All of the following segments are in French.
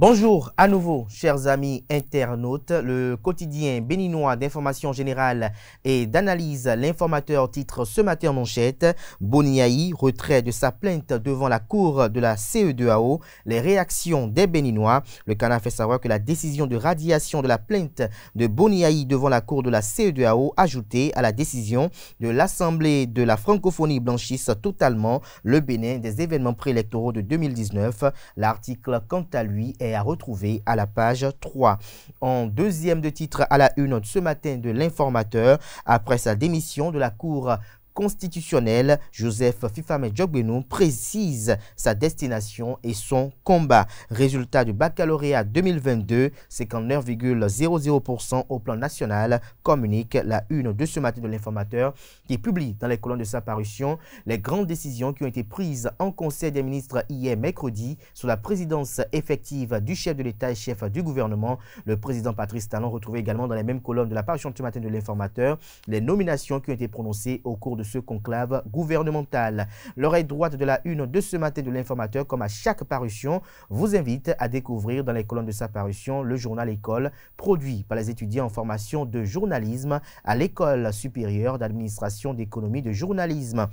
Bonjour à nouveau, chers amis internautes. Le quotidien béninois d'information générale et d'analyse, l'informateur titre ce matin manchette Boniaï, retrait de sa plainte devant la cour de la CE2AO, les réactions des Béninois. Le canard fait savoir que la décision de radiation de la plainte de Boniaï devant la cour de la CE2AO, ajoutée à la décision de l'Assemblée de la francophonie blanchisse totalement le Bénin des événements préélectoraux de 2019. L'article, quant à lui, est à retrouver à la page 3. En deuxième de titre à la une ce matin de l'informateur, après sa démission de la Cour constitutionnel, Joseph Fifame Djogbenou, précise sa destination et son combat. Résultat du baccalauréat 2022, 59,00% au plan national, communique la une de ce matin de l'informateur qui publie dans les colonnes de sa parution les grandes décisions qui ont été prises en Conseil des ministres hier mercredi sous la présidence effective du chef de l'État et chef du gouvernement. Le président Patrice Talon retrouvé également dans les mêmes colonnes de la parution de ce matin de l'informateur les nominations qui ont été prononcées au cours de ce conclave gouvernemental. L'oreille droite de la une de ce matin de l'informateur, comme à chaque parution, vous invite à découvrir dans les colonnes de sa parution le journal École, produit par les étudiants en formation de journalisme à l'École supérieure d'administration d'économie de journalisme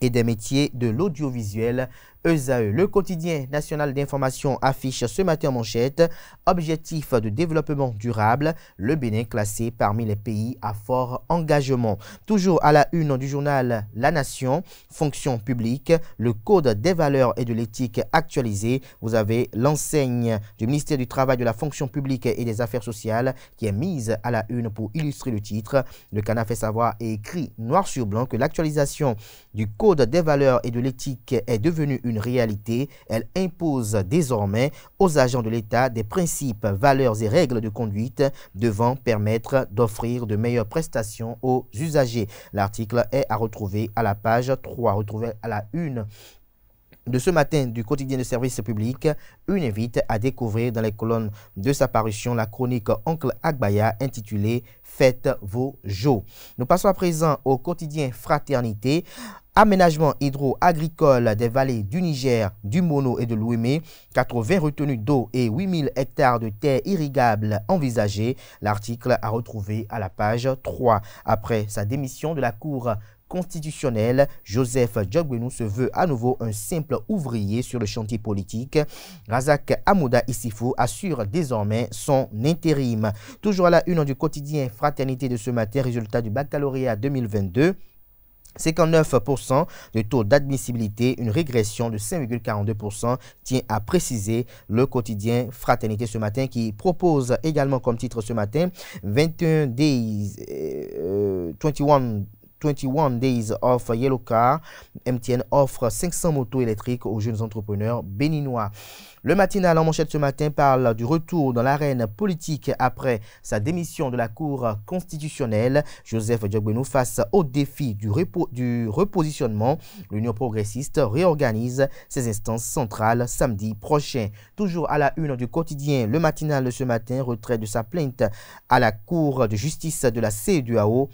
et des métiers de l'audiovisuel E e, le quotidien national d'information affiche ce matin en manchette Objectif de développement durable, le Bénin classé parmi les pays à fort engagement. Toujours à la une du journal La Nation, fonction publique, le code des valeurs et de l'éthique actualisé. Vous avez l'enseigne du ministère du Travail, de la fonction publique et des affaires sociales qui est mise à la une pour illustrer le titre. Le canard fait savoir et écrit noir sur blanc que l'actualisation du code des valeurs et de l'éthique est devenue une une réalité. Elle impose désormais aux agents de l'État des principes, valeurs et règles de conduite devant permettre d'offrir de meilleures prestations aux usagers. L'article est à retrouver à la page 3, retrouvé à la une de ce matin du quotidien de service public, une invite à découvrir dans les colonnes de sa parution la chronique Oncle Agbaya intitulée Faites vos jours. Nous passons à présent au quotidien Fraternité. Aménagement hydro-agricole des vallées du Niger, du Mono et de l'Ouémé, 80 retenues d'eau et 8000 hectares de terres irrigables envisagées. L'article a retrouvé à la page 3. Après sa démission de la Cour constitutionnel, Joseph Djogbenou se veut à nouveau un simple ouvrier sur le chantier politique. Razak Amouda Issifou assure désormais son intérim. Toujours à la une du quotidien Fraternité de ce matin, résultat du baccalauréat 2022. 59% de taux d'admissibilité, une régression de 5,42%, tient à préciser le quotidien Fraternité ce matin qui propose également comme titre ce matin 21 days, 21 euh, euh, 21 Days of Yellow Car. MTN offre 500 motos électriques aux jeunes entrepreneurs béninois. Le matinal en manchette ce matin parle du retour dans l'arène politique après sa démission de la Cour constitutionnelle. Joseph Diogbenou face au défi du, du repositionnement. L'Union progressiste réorganise ses instances centrales samedi prochain. Toujours à la une du quotidien, le matinal de ce matin, retrait de sa plainte à la Cour de justice de la CEDUAO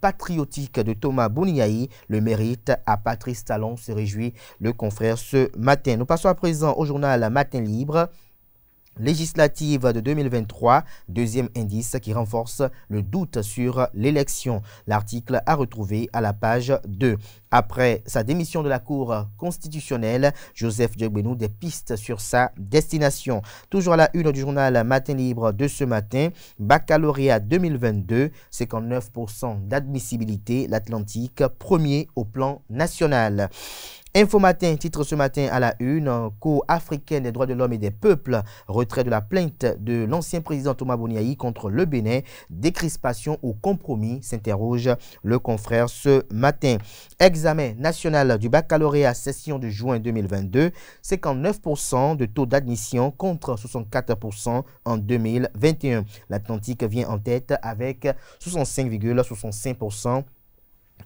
patriotique de Thomas Bouniaï le mérite à Patrice Talon, se réjouit le confrère ce matin. Nous passons à présent au journal Matin Libre législative de 2023, deuxième indice qui renforce le doute sur l'élection. L'article à retrouver à la page 2 après sa démission de la Cour constitutionnelle. Joseph Diogbenou, des pistes sur sa destination. Toujours à la une du journal Matin Libre de ce matin, baccalauréat 2022, 59% d'admissibilité, l'Atlantique, premier au plan national. Infomatin titre ce matin à la une, Cour africaine des droits de l'homme et des peuples, retrait de la plainte de l'ancien président Thomas Boniaï contre le Bénin, décrispation ou compromis, s'interroge le confrère ce matin. Examen national du baccalauréat session de juin 2022, 59% de taux d'admission contre 64% en 2021. L'Atlantique vient en tête avec 65,65%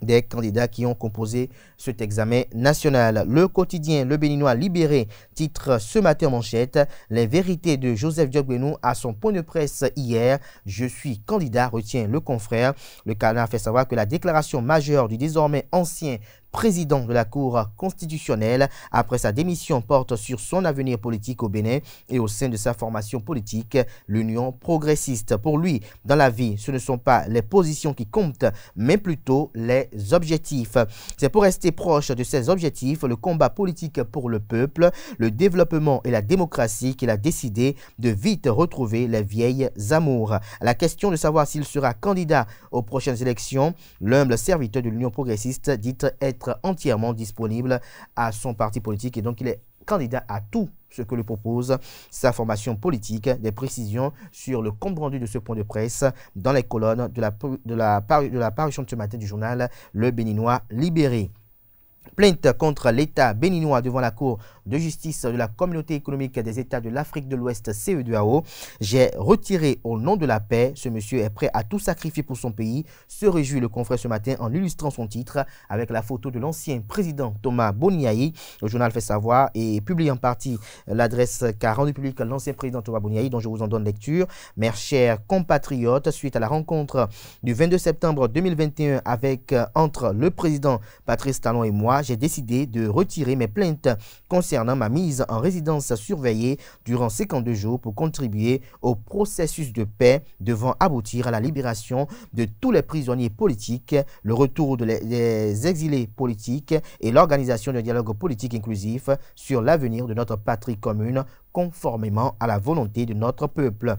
des candidats qui ont composé cet examen national. Le quotidien Le Béninois Libéré titre ce matin manchette Les vérités de Joseph Diogbenou à son point de presse hier. Je suis candidat, retient le confrère. Le canard fait savoir que la déclaration majeure du désormais ancien président de la Cour constitutionnelle, après sa démission, porte sur son avenir politique au Bénin et au sein de sa formation politique, l'Union progressiste. Pour lui, dans la vie, ce ne sont pas les positions qui comptent, mais plutôt les objectifs. C'est pour rester proche de ses objectifs, le combat politique pour le peuple, le développement et la démocratie qu'il a décidé de vite retrouver les vieilles amours. la question de savoir s'il sera candidat aux prochaines élections, l'humble serviteur de l'Union progressiste dit être entièrement disponible à son parti politique et donc il est candidat à tout ce que lui propose sa formation politique. Des précisions sur le compte rendu de ce point de presse dans les colonnes de la, de la parution de ce matin du journal Le Béninois Libéré plainte contre l'État béninois devant la Cour de justice de la Communauté économique des États de l'Afrique de l'Ouest, CE2AO. J'ai retiré au nom de la paix. Ce monsieur est prêt à tout sacrifier pour son pays, se réjouit le confrère ce matin en illustrant son titre avec la photo de l'ancien président Thomas Boniaï. Le journal fait savoir et publie en partie l'adresse qu'a rendue publique l'ancien président Thomas Boniaï, dont je vous en donne lecture. Mes chers compatriotes, suite à la rencontre du 22 septembre 2021 avec, euh, entre le président Patrice Talon et moi, j'ai décidé de retirer mes plaintes concernant ma mise en résidence surveillée durant 52 jours pour contribuer au processus de paix devant aboutir à la libération de tous les prisonniers politiques, le retour des exilés politiques et l'organisation d'un dialogue politique inclusif sur l'avenir de notre patrie commune conformément à la volonté de notre peuple.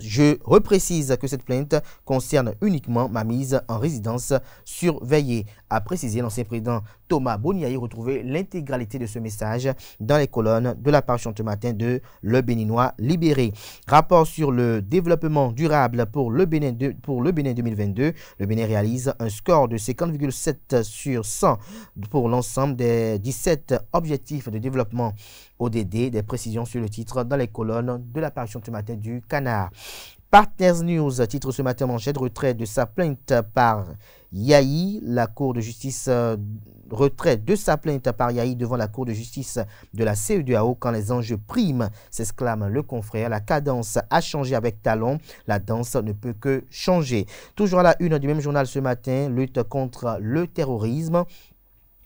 Je reprécise que cette plainte concerne uniquement ma mise en résidence surveillée a précisé l'ancien président Thomas Boniaï. Retrouvez l'intégralité de ce message dans les colonnes de la page ce matin de Le Béninois libéré. Rapport sur le développement durable pour le Bénin, 2022. Le Bénin réalise un score de 50,7 sur 100 pour l'ensemble des 17 objectifs de développement ODD. Des précisions sur le titre dans les colonnes de la page ce matin du Canard. Partners News titre ce matin de retrait de sa plainte par Yahi, la Cour de justice euh, retrait de sa plainte par Yahi devant la Cour de justice de la CEDEAO quand les enjeux priment, s'exclame le confrère. La cadence a changé avec talon, la danse ne peut que changer. Toujours à la une du même journal ce matin, lutte contre le terrorisme.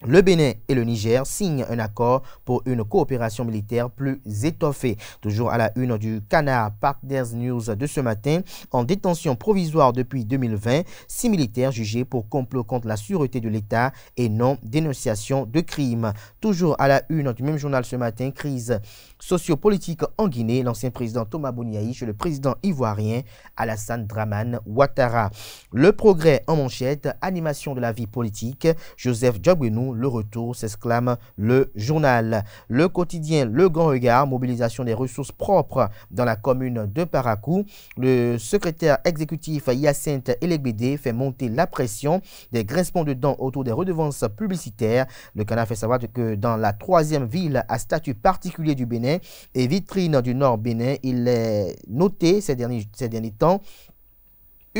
Le Bénin et le Niger signent un accord pour une coopération militaire plus étoffée. Toujours à la une du Canard Partners News de ce matin, en détention provisoire depuis 2020, six militaires jugés pour complot contre la sûreté de l'État et non dénonciation de crimes. Toujours à la une du même journal ce matin, crise sociopolitique en Guinée, l'ancien président Thomas Bouniaï chez le président ivoirien Alassane Draman Ouattara. Le progrès en manchette, animation de la vie politique, Joseph Djabouenou le retour, s'exclame le journal. Le quotidien Le Grand Regard, mobilisation des ressources propres dans la commune de Paracou. Le secrétaire exécutif Hyacinthe Elegbédé fait monter la pression des grincements de dents autour des redevances publicitaires. Le canard fait savoir que dans la troisième ville à statut particulier du Bénin et vitrine du Nord Bénin, il est noté ces derniers, ces derniers temps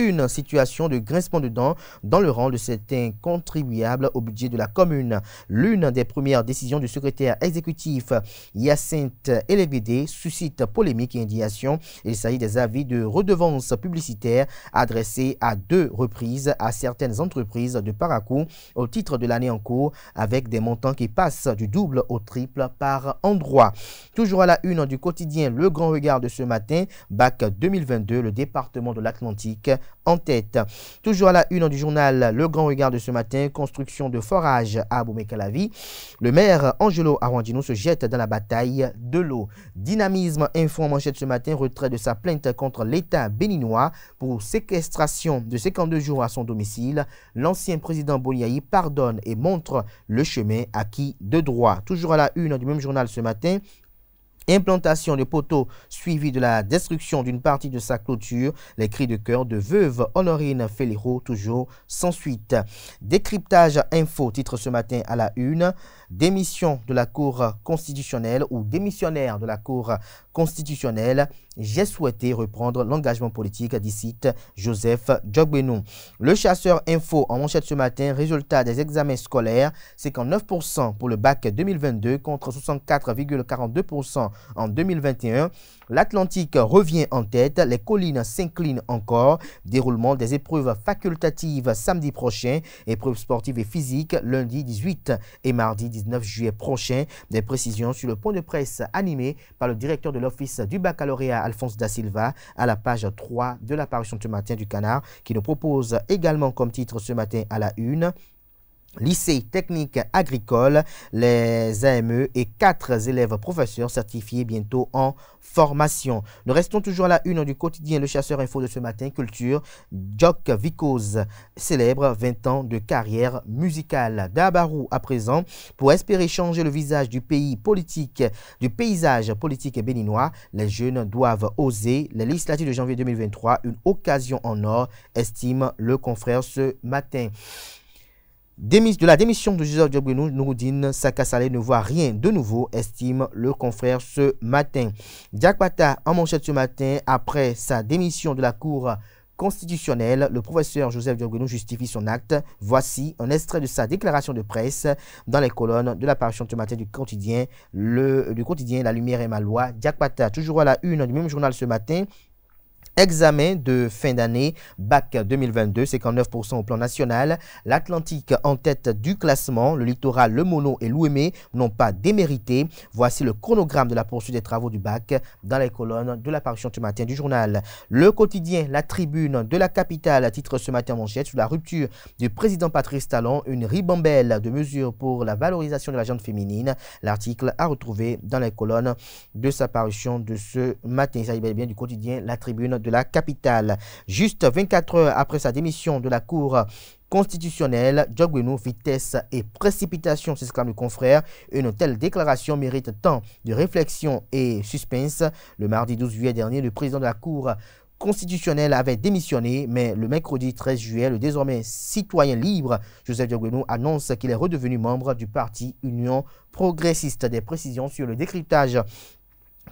une situation de grincement de dents dans le rang de certains contribuables au budget de la commune. L'une des premières décisions du secrétaire exécutif Yacinthe Elevédé suscite polémique et indignation. Il s'agit des avis de redevances publicitaires adressés à deux reprises à certaines entreprises de Paracou au titre de l'année en cours avec des montants qui passent du double au triple par endroit. Toujours à la une du quotidien Le Grand Regard de ce matin, BAC 2022, le département de l'Atlantique en tête. Toujours à la une du journal Le Grand Regard de ce matin, construction de forage à Boumekalavi. Le maire Angelo Arwandino se jette dans la bataille de l'eau. Dynamisme info en manchette ce matin, retrait de sa plainte contre l'État béninois pour séquestration de 52 jours à son domicile. L'ancien président Boniaï pardonne et montre le chemin acquis de droit. Toujours à la une du même journal ce matin, implantation de poteaux suivi de la destruction d'une partie de sa clôture, les cris de cœur de veuve Honorine Féléro toujours sans suite. Décryptage info, titre ce matin à la une, démission de la Cour constitutionnelle ou démissionnaire de la Cour constitutionnel, j'ai souhaité reprendre l'engagement politique, dit Joseph Jogbenou. Le chasseur info en manchette ce matin, résultat des examens scolaires, c'est 9% pour le bac 2022 contre 64,42% en 2021. L'Atlantique revient en tête, les collines s'inclinent encore. Déroulement des épreuves facultatives samedi prochain, épreuves sportives et physiques lundi 18 et mardi 19 juillet prochain. Des précisions sur le point de presse animé par le directeur de l'Office du baccalauréat Alphonse Da Silva à la page 3 de l'apparition ce matin du Canard qui nous propose également comme titre ce matin à la une lycée technique agricole, les AME et quatre élèves professeurs certifiés bientôt en formation. Nous restons toujours à la une du quotidien Le Chasseur Info de ce matin, Culture. Jock Vicos, célèbre 20 ans de carrière musicale. Dabarou à présent, pour espérer changer le visage du pays politique, du paysage politique béninois, les jeunes doivent oser. Les législatives de janvier 2023, une occasion en or, estime le confrère ce matin de la démission de Joseph Diabrino, Nouroudine Sakassale ne voit rien de nouveau, estime le confrère ce matin. Diakpata en manchette ce matin, après sa démission de la Cour constitutionnelle, le professeur Joseph Diabrino justifie son acte. Voici un extrait de sa déclaration de presse dans les colonnes de l'apparition ce matin du quotidien, le, du quotidien La Lumière et ma loi. Bata, toujours à la une du même journal ce matin, Examen de fin d'année, bac 2022, 59% au plan national. L'Atlantique en tête du classement, le littoral, le mono et l'ouémé n'ont pas démérité. Voici le chronogramme de la poursuite des travaux du bac dans les colonnes de l'apparition parution du matin du journal. Le quotidien, la tribune de la capitale, à titre ce matin en manchette sur la rupture du président Patrice Talon, une ribambelle de mesures pour la valorisation de la jante féminine. L'article a retrouvé dans les colonnes de sa parution de ce matin. Il bien du quotidien, la tribune de la capitale. Juste 24 heures après sa démission de la Cour constitutionnelle, Jogwenu, vitesse et précipitation, s'exclame le confrère. Une telle déclaration mérite tant de réflexion et suspense. Le mardi 12 juillet dernier, le président de la Cour constitutionnelle avait démissionné, mais le mercredi 13 juillet, le désormais citoyen libre Joseph Diagueno annonce qu'il est redevenu membre du parti Union progressiste. Des précisions sur le décryptage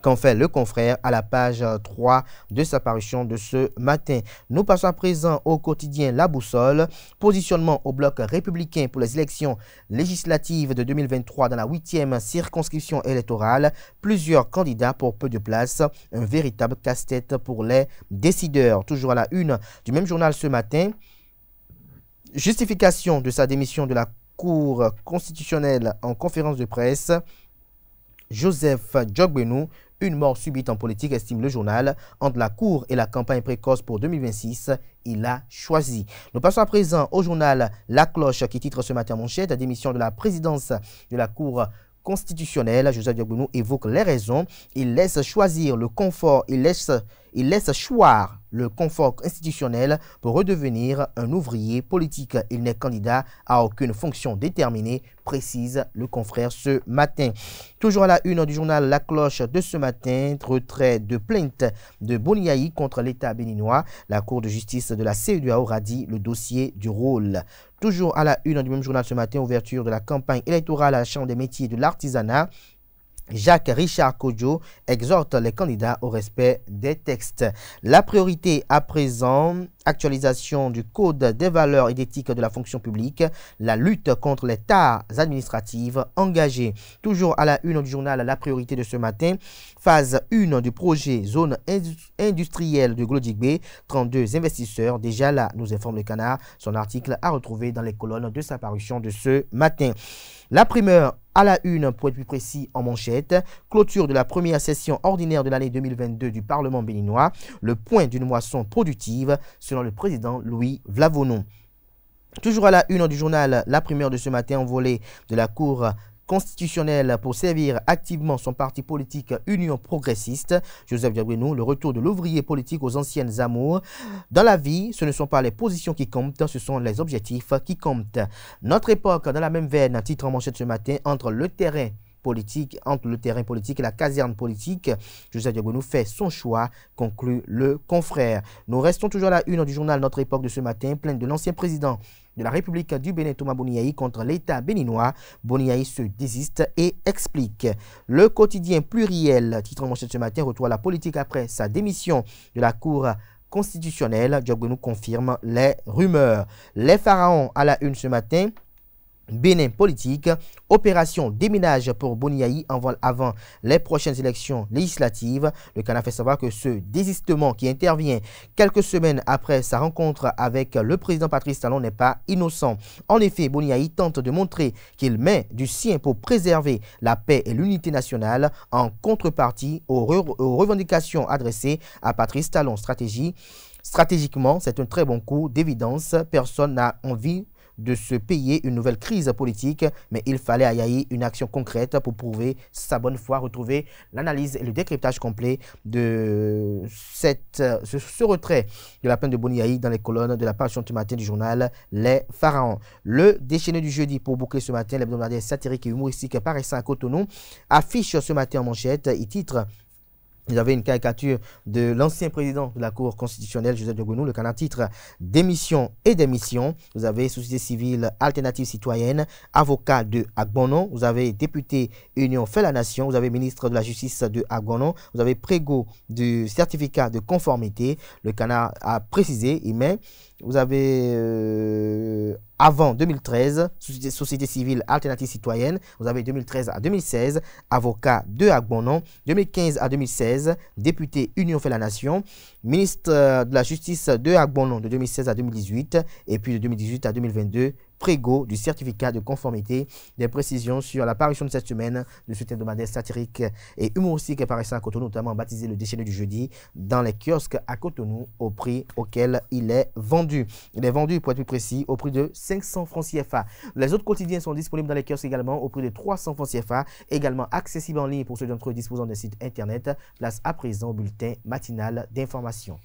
qu'en fait le confrère à la page 3 de sa parution de ce matin. Nous passons à présent au quotidien La Boussole, positionnement au bloc républicain pour les élections législatives de 2023 dans la 8e circonscription électorale, plusieurs candidats pour peu de place, un véritable casse-tête pour les décideurs. Toujours à la une du même journal ce matin, justification de sa démission de la Cour constitutionnelle en conférence de presse, Joseph Djogbenou une mort subite en politique, estime le journal. Entre la cour et la campagne précoce pour 2026, il a choisi. Nous passons à présent au journal La Cloche qui titre ce matin mon manchette la démission de la présidence de la Cour constitutionnel, Joseph diabono évoque les raisons. Il laisse choisir le confort, il laisse, il laisse choir le confort institutionnel pour redevenir un ouvrier politique. Il n'est candidat à aucune fonction déterminée, précise le confrère ce matin. Toujours à la une du journal La Cloche de ce matin, retrait de plainte de Boniaï contre l'État béninois. La Cour de justice de la CEDEAO a dit le dossier du rôle Toujours à la une du même journal ce matin, ouverture de la campagne électorale à la Chambre des métiers et de l'artisanat. Jacques Richard Kojo exhorte les candidats au respect des textes. La priorité à présent, actualisation du Code des valeurs et d'éthique de la fonction publique, la lutte contre les tares administratives engagées. Toujours à la une du journal La priorité de ce matin, phase 1 du projet zone industrielle de Glodigbe, 32 investisseurs. Déjà là, nous informe le canard, son article à retrouver dans les colonnes de sa parution de ce matin. La primeur à la une, pour être plus précis, en manchette. Clôture de la première session ordinaire de l'année 2022 du Parlement béninois, le point d'une moisson productive, selon le président Louis Vlavonon. Toujours à la une du journal La Primeur de ce matin, en envolée de la Cour constitutionnel pour servir activement son parti politique Union progressiste. Joseph Diabrino, le retour de l'ouvrier politique aux anciennes amours. Dans la vie, ce ne sont pas les positions qui comptent, ce sont les objectifs qui comptent. Notre époque, dans la même veine, titre en manchette ce matin, entre le terrain politique, entre le terrain politique et la caserne politique. Joseph nous fait son choix, conclut le confrère. Nous restons toujours à la une du journal Notre Époque de ce matin, pleine de l'ancien président de la République du Bénin Thomas contre l'État béninois. Boniaï se désiste et explique. Le quotidien pluriel, titre en ce matin, retrouve la politique après sa démission de la Cour constitutionnelle. Diogo nous confirme les rumeurs. Les pharaons à la une ce matin. Bénin politique, opération déménage pour Boniaï en vol avant les prochaines élections législatives. Le Canada fait savoir que ce désistement qui intervient quelques semaines après sa rencontre avec le président Patrice Talon n'est pas innocent. En effet, Boniaï tente de montrer qu'il met du sien pour préserver la paix et l'unité nationale en contrepartie aux, aux revendications adressées à Patrice Talon. Stratégie Stratégiquement, c'est un très bon coup d'évidence. Personne n'a envie de se payer une nouvelle crise politique, mais il fallait à Yahi une action concrète pour prouver sa bonne foi. retrouver l'analyse et le décryptage complet de ce, retrait de la peine de Boni Yahi dans les colonnes de la page du matin du journal Les Pharaons. Le déchaîné du jeudi pour boucler ce matin les l'hebdomadaire satiriques et humoristique paraissant à Cotonou affiche ce matin en manchette et titre vous avez une caricature de l'ancien président de la Cour constitutionnelle, Joseph Diogonou, le canard titre Démission et démission. Vous avez Société civile alternative citoyenne, avocat de Agbonon. Vous avez député Union fait la nation. Vous avez ministre de la Justice de Agbonon. Vous avez prégo du certificat de conformité. Le canard a précisé, il met vous avez euh, avant 2013, société, civile alternative citoyenne. Vous avez 2013 à 2016, avocat de à 2015 à 2016, député Union fait la Nation. Ministre de la Justice de Agbonon, de 2016 à 2018. Et puis de 2018 à 2022, prégo du certificat de conformité. Des précisions sur l'apparition de cette semaine de de hebdomadaire satirique et humoristique apparaissant à Cotonou, notamment baptisé le déchaîné du jeudi, dans les kiosques à Cotonou au prix auquel il est vendu. Il est vendu, pour être plus précis, au prix de 500 francs CFA. Les autres quotidiens sont disponibles dans les kiosques également au prix de 300 francs CFA, également accessibles en ligne pour ceux d'entre eux disposant d'un sites internet. Place à présent au bulletin matinal d'information.